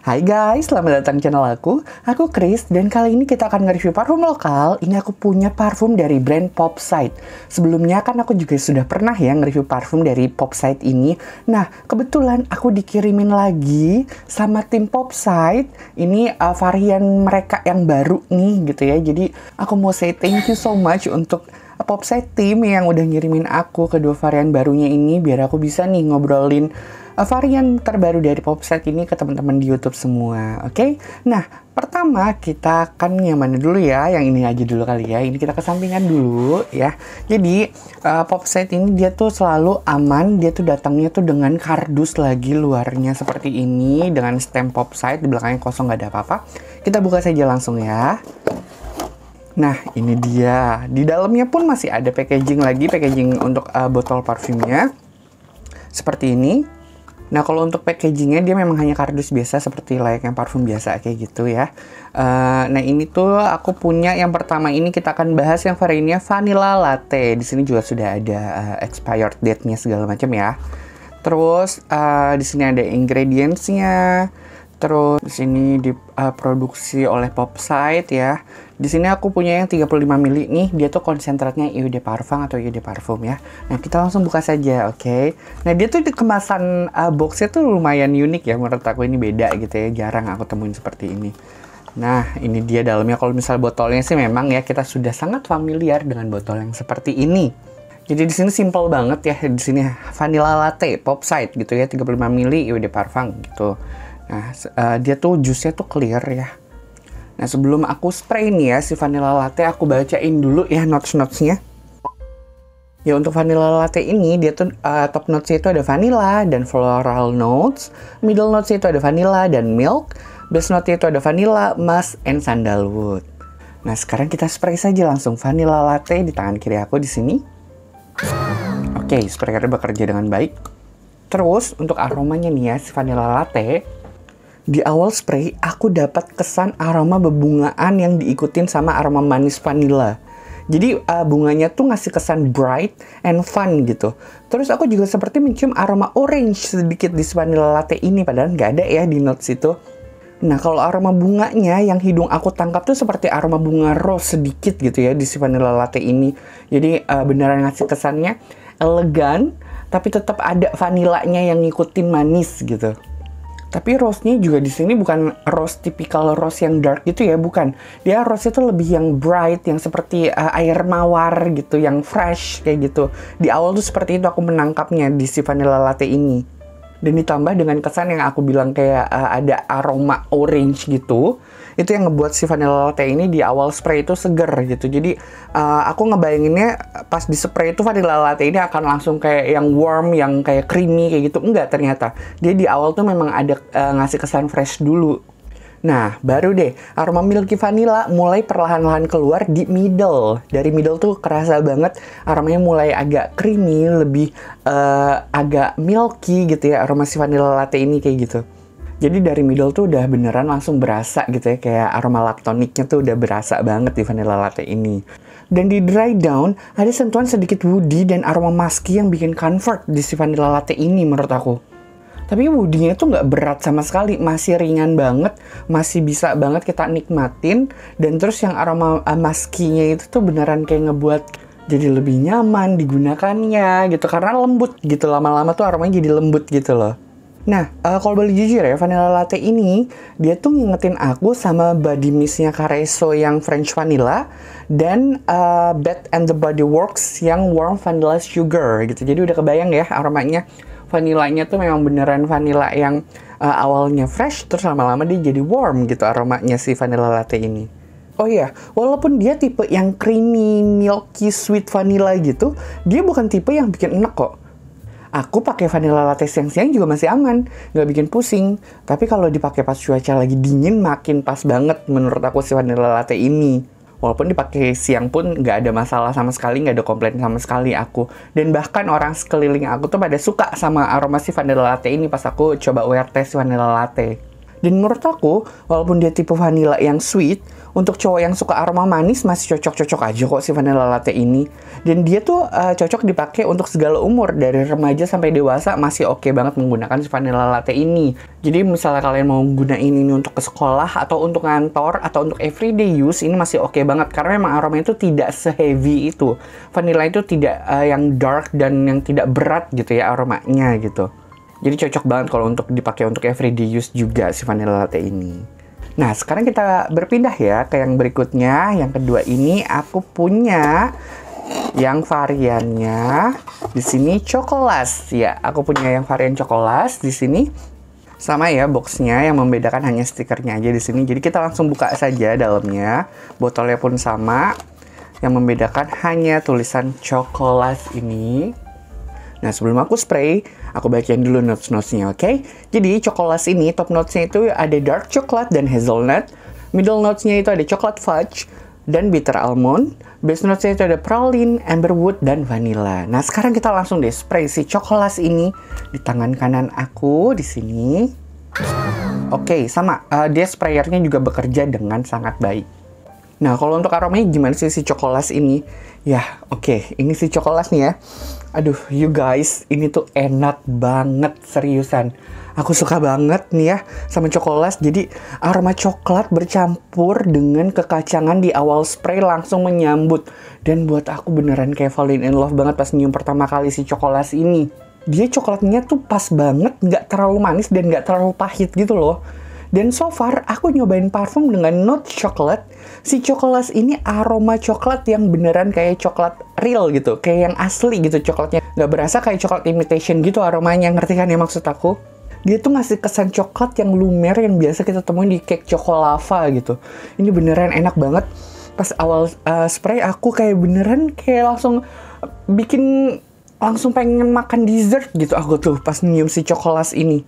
Hai guys, selamat datang di channel aku. Aku Chris dan kali ini kita akan nge-review parfum lokal. Ini aku punya parfum dari brand Popside. Sebelumnya kan aku juga sudah pernah ya nge-review parfum dari Popside ini. Nah, kebetulan aku dikirimin lagi sama tim Popside. Ini uh, varian mereka yang baru nih gitu ya. Jadi aku mau say thank you so much untuk Popset tim yang udah ngirimin aku kedua varian barunya ini biar aku bisa nih ngobrolin eh, varian terbaru dari Popset ini ke teman-teman di YouTube semua. Oke. Okay? Nah, pertama kita akan yang mana dulu ya? Yang ini aja dulu kali ya. Ini kita kesampingan dulu ya. Jadi, uh, eh, Popset ini dia tuh selalu aman, dia tuh datangnya tuh dengan kardus lagi luarnya seperti ini dengan stem Popset di belakangnya kosong nggak ada apa-apa. Kita buka saja langsung ya. Nah, ini dia. Di dalamnya pun masih ada packaging lagi, packaging untuk uh, botol parfumnya. Seperti ini. Nah, kalau untuk packagingnya dia memang hanya kardus biasa seperti layaknya parfum biasa kayak gitu ya. Uh, nah, ini tuh aku punya yang pertama ini kita akan bahas yang variannya vanilla latte. Di sini juga sudah ada uh, expired date-nya segala macam ya. Terus uh, di sini ada ingredients-nya Terus di sini eh, diproduksi oleh Popside ya. Di sini aku punya yang 35 ml nih, dia tuh konsentratnya Eau de Parfum atau Eau de Parfum ya. Nah, kita langsung buka saja, oke. Okay? Nah, dia tuh di kemasan uh, boxnya tuh lumayan unik ya menurut aku ini beda gitu ya. Jarang aku temuin seperti ini. Nah, ini dia dalamnya. Kalau misal botolnya sih memang ya kita sudah sangat familiar dengan botol yang seperti ini. Jadi di sini simple banget ya di sini vanilla latte Popside gitu ya 35 ml Eau de Parfum gitu. Nah, uh, dia tuh jusnya tuh clear ya. Nah, sebelum aku spray nih ya si vanilla latte, aku bacain dulu ya notes-notesnya. Ya, untuk vanilla latte ini, dia tuh uh, top notes itu ada vanilla dan floral notes. Middle notes itu ada vanilla dan milk. Base note itu ada vanilla, musk, and sandalwood. Nah, sekarang kita spray saja langsung vanilla latte di tangan kiri aku di sini. Oke, okay, sprayernya bekerja dengan baik. Terus, untuk aromanya nih ya, si vanilla latte di awal spray, aku dapat kesan aroma bebungaan yang diikutin sama aroma manis vanilla. Jadi uh, bunganya tuh ngasih kesan bright and fun gitu. Terus aku juga seperti mencium aroma orange sedikit di vanilla latte ini, padahal nggak ada ya di notes itu. Nah, kalau aroma bunganya yang hidung aku tangkap tuh seperti aroma bunga rose sedikit gitu ya di vanilla latte ini. Jadi uh, beneran ngasih kesannya elegan tapi tetap ada vanilanya yang ngikutin manis gitu. Tapi rose rose-nya juga di sini bukan rose tipikal rose yang dark gitu ya, bukan. Dia rose itu lebih yang bright, yang seperti uh, air mawar gitu, yang fresh kayak gitu. Di awal tuh seperti itu aku menangkapnya di si vanilla latte ini. Dan ditambah dengan kesan yang aku bilang kayak uh, ada aroma orange gitu itu yang ngebuat si vanilla latte ini di awal spray itu seger gitu jadi uh, aku ngebayanginnya pas di spray itu vanilla latte ini akan langsung kayak yang warm yang kayak creamy kayak gitu enggak ternyata dia di awal tuh memang ada uh, ngasih kesan fresh dulu Nah, baru deh aroma milky vanilla mulai perlahan-lahan keluar di middle. Dari middle tuh kerasa banget aromanya mulai agak creamy, lebih uh, agak milky gitu ya aroma si vanilla latte ini kayak gitu. Jadi dari middle tuh udah beneran langsung berasa gitu ya kayak aroma laktoniknya tuh udah berasa banget di vanilla latte ini. Dan di dry down ada sentuhan sedikit woody dan aroma musky yang bikin comfort di si vanilla latte ini menurut aku. Tapi woodinya tuh nggak berat sama sekali, masih ringan banget, masih bisa banget kita nikmatin. Dan terus yang aroma uh, eh, muskinya itu tuh beneran kayak ngebuat jadi lebih nyaman digunakannya gitu karena lembut gitu lama-lama tuh aromanya jadi lembut gitu loh. Nah, uh, kalau boleh jujur ya, vanilla latte ini dia tuh ngingetin aku sama body mistnya Kareso yang French vanilla dan uh, eh, Bath and the Body Works yang warm vanilla sugar gitu. Jadi udah kebayang ya aromanya. Vanilanya tuh memang beneran vanilla yang uh, awalnya fresh terus lama-lama dia jadi warm gitu aromanya si vanilla latte ini. Oh iya, walaupun dia tipe yang creamy, milky, sweet vanilla gitu, dia bukan tipe yang bikin enak kok aku pakai vanilla latte siang-siang juga masih aman, nggak bikin pusing. Tapi kalau dipakai pas cuaca lagi dingin, makin pas banget menurut aku si vanilla latte ini. Walaupun dipakai siang pun nggak ada masalah sama sekali, nggak ada komplain sama sekali aku. Dan bahkan orang sekeliling aku tuh pada suka sama aroma si vanilla latte ini pas aku coba wear test vanilla latte. Dan menurut aku, walaupun dia tipe vanilla yang sweet, untuk cowok yang suka aroma manis masih cocok-cocok aja kok si vanilla latte ini. Dan dia tuh uh, cocok dipakai untuk segala umur, dari remaja sampai dewasa masih oke okay banget menggunakan si vanilla latte ini. Jadi misalnya kalian mau gunain ini untuk ke sekolah atau untuk kantor atau untuk everyday use ini masih oke okay banget karena memang aromanya itu tidak seheavy itu. Vanilla itu tidak uh, yang dark dan yang tidak berat gitu ya aromanya gitu. Jadi cocok banget kalau untuk dipakai untuk everyday use juga si vanilla latte ini. Nah, sekarang kita berpindah ya ke yang berikutnya. Yang kedua ini aku punya yang variannya di sini coklat ya. Aku punya yang varian coklat di sini sama ya boxnya yang membedakan hanya stikernya aja di sini. Jadi kita langsung buka saja dalamnya. Botolnya pun sama. Yang membedakan hanya tulisan coklat ini. Nah sebelum aku spray, aku bacain dulu notes-notesnya, oke? Okay? Jadi coklat ini top notesnya itu ada dark chocolate dan hazelnut, middle notesnya itu ada coklat fudge dan bitter almond, base notesnya itu ada praline, amberwood dan vanilla. Nah sekarang kita langsung deh spray si coklat ini di tangan kanan aku di sini. Oke, okay, sama. Uh, dia sprayernya juga bekerja dengan sangat baik. Nah, kalau untuk aromanya gimana sih si coklat ini? Ya, oke. Okay. Ini si coklat nih ya. Aduh, you guys, ini tuh enak banget seriusan. Aku suka banget nih ya sama coklat. Jadi aroma coklat bercampur dengan kekacangan di awal spray langsung menyambut. Dan buat aku beneran kayak falling in love banget pas nyium pertama kali si coklat ini. Dia coklatnya tuh pas banget, nggak terlalu manis dan nggak terlalu pahit gitu loh dan so far aku nyobain parfum dengan note coklat. Si coklat ini aroma coklat yang beneran kayak coklat real gitu, kayak yang asli gitu coklatnya. Gak berasa kayak coklat imitation gitu aromanya, ngerti kan ya maksud aku? Dia tuh ngasih kesan coklat yang lumer yang biasa kita temuin di cake cokolava gitu. Ini beneran enak banget. Pas awal uh, spray aku kayak beneran kayak langsung bikin langsung pengen makan dessert gitu aku tuh pas nyium si coklat ini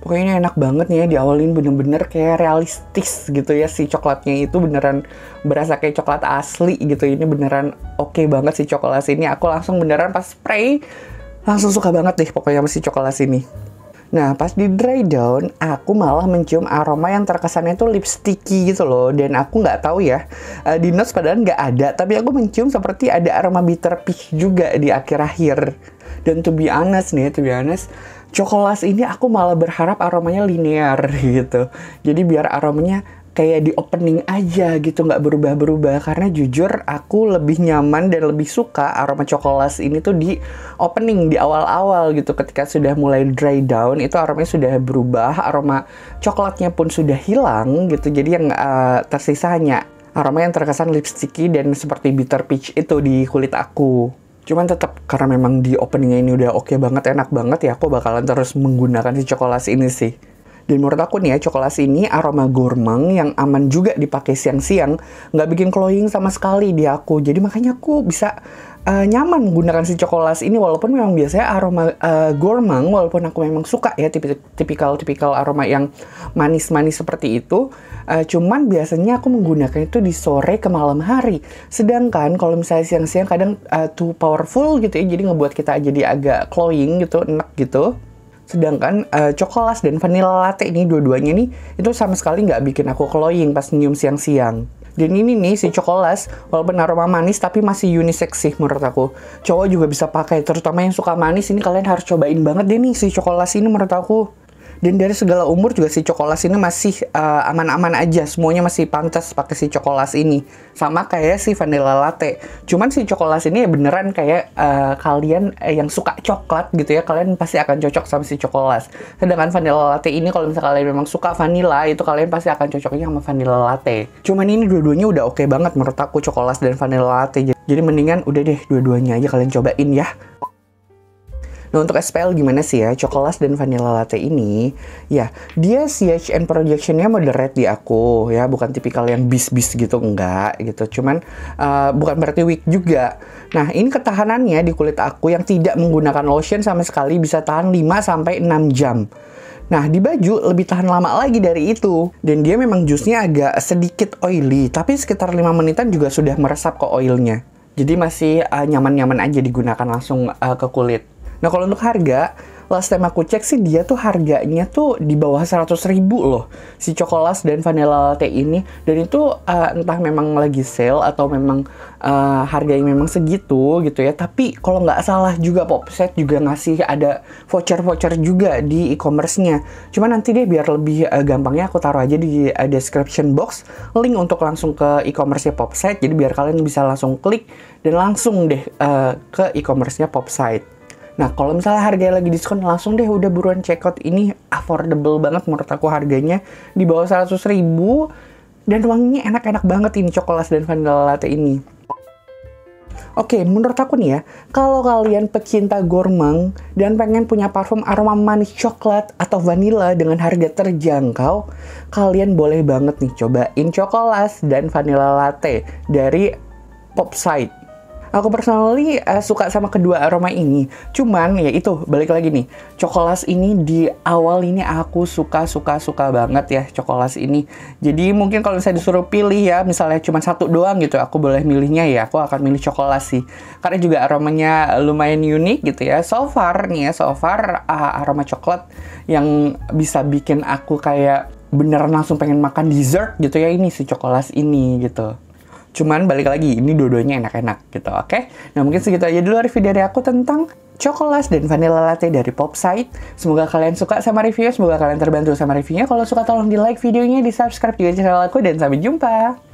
pokoknya ini enak banget nih ya diawalin bener-bener kayak realistis gitu ya si coklatnya itu beneran berasa kayak coklat asli gitu ini beneran oke okay banget si coklat ini aku langsung beneran pas spray langsung suka banget deh pokoknya si coklat ini Nah, pas di dry down, aku malah mencium aroma yang terkesannya itu lipsticky gitu loh. Dan aku nggak tahu ya, eh, di notes padahal nggak ada. Tapi aku mencium seperti ada aroma bitter peach juga di akhir-akhir. Dan to be honest nih, to be honest, Cokolas ini aku malah berharap aromanya linear gitu. Jadi biar aromanya kayak di opening aja gitu nggak berubah-berubah karena jujur aku lebih nyaman dan lebih suka aroma coklat ini tuh di opening di awal-awal gitu ketika sudah mulai dry down itu aromanya sudah berubah aroma coklatnya pun sudah hilang gitu jadi yang uh, tersisa aroma yang terkesan lipsticky dan seperti bitter peach itu di kulit aku cuman tetap karena memang di openingnya ini udah oke okay banget enak banget ya aku bakalan terus menggunakan si coklat ini sih dan menurut aku nih ya, coklat ini aroma gourmand yang aman juga dipakai siang-siang. Nggak bikin cloying sama sekali di aku. Jadi makanya aku bisa uh, nyaman menggunakan si coklat ini walaupun memang biasanya aroma uh, gourmand walaupun aku memang suka ya tipikal-tipikal aroma yang manis-manis seperti itu uh, cuman biasanya aku menggunakan itu di sore ke malam hari sedangkan kalau misalnya siang-siang kadang uh, too powerful gitu ya jadi ngebuat kita jadi agak cloying gitu enak gitu Sedangkan uh, eh, coklat dan vanilla latte ini dua-duanya nih itu sama sekali nggak bikin aku cloying pas nyium siang-siang. Dan ini nih si coklat walaupun aroma manis tapi masih unisex sih menurut aku. Cowok juga bisa pakai terutama yang suka manis ini kalian harus cobain banget deh nih si coklat ini menurut aku dan dari segala umur juga si cokolas ini masih eh, aman-aman uh, aja semuanya masih pantas pakai si cokolas ini sama kayak si vanilla latte cuman si cokolas ini ya beneran kayak uh, kalian eh, yang suka coklat gitu ya kalian pasti akan cocok sama si cokolas sedangkan vanilla latte ini kalau misalnya kalian memang suka vanilla itu kalian pasti akan cocoknya sama vanilla latte cuman ini dua-duanya udah oke okay banget menurut aku cokolas dan vanilla latte jadi mendingan udah deh dua-duanya aja kalian cobain ya Nah untuk SPL gimana sih ya, coklat dan Vanilla Latte ini, ya dia CHN projectionnya moderate di aku ya, bukan tipikal yang bis-bis gitu enggak gitu, cuman uh, bukan berarti weak juga. Nah ini ketahanannya di kulit aku yang tidak menggunakan lotion sama sekali bisa tahan 5 6 jam. Nah, di baju lebih tahan lama lagi dari itu. Dan dia memang jusnya agak sedikit oily, tapi sekitar 5 menitan juga sudah meresap ke oilnya. Jadi masih eh, nyaman-nyaman uh, aja digunakan langsung uh, ke kulit. Nah kalau untuk harga, last time aku cek sih dia tuh harganya tuh di bawah 100 ribu loh. Si cokolas dan Vanilla Latte ini. Dan itu uh, entah memang lagi sale atau memang uh, yang memang segitu gitu ya. Tapi kalau nggak salah juga Popset juga ngasih ada voucher-voucher juga di e-commerce-nya. Cuma nanti deh biar lebih uh, gampangnya aku taruh aja di uh, description box link untuk langsung ke e-commerce-nya Popset. Jadi biar kalian bisa langsung klik dan langsung deh uh, ke e-commerce-nya Popsite. Nah, kalau misalnya harganya lagi diskon, langsung deh udah buruan check out. Ini affordable banget menurut aku harganya. Di bawah 100 ribu. Dan wanginya enak-enak banget ini coklat dan vanilla latte ini. Oke, okay, menurut aku nih ya, kalau kalian pecinta gourmand dan pengen punya parfum aroma manis coklat atau vanilla dengan harga terjangkau, kalian boleh banget nih cobain coklat dan vanilla latte dari Popside. Aku personally uh, suka sama kedua aroma ini. Cuman ya itu balik lagi nih. Cokolas ini di awal ini aku suka suka suka banget ya cokolas ini. Jadi mungkin kalau saya disuruh pilih ya misalnya cuma satu doang gitu aku boleh milihnya ya aku akan milih cokolas sih. Karena juga aromanya lumayan unik gitu ya. So far nih ya so far uh, aroma coklat yang bisa bikin aku kayak beneran langsung pengen makan dessert gitu ya ini si cokolas ini gitu. Cuman balik lagi, ini dua-duanya enak-enak gitu, oke? Okay? Nah mungkin segitu aja dulu review dari aku tentang coklat dan Vanilla Latte dari Popside. Semoga kalian suka sama review semoga kalian terbantu sama reviewnya. Kalau suka tolong di like videonya, di subscribe juga channel aku, dan sampai jumpa!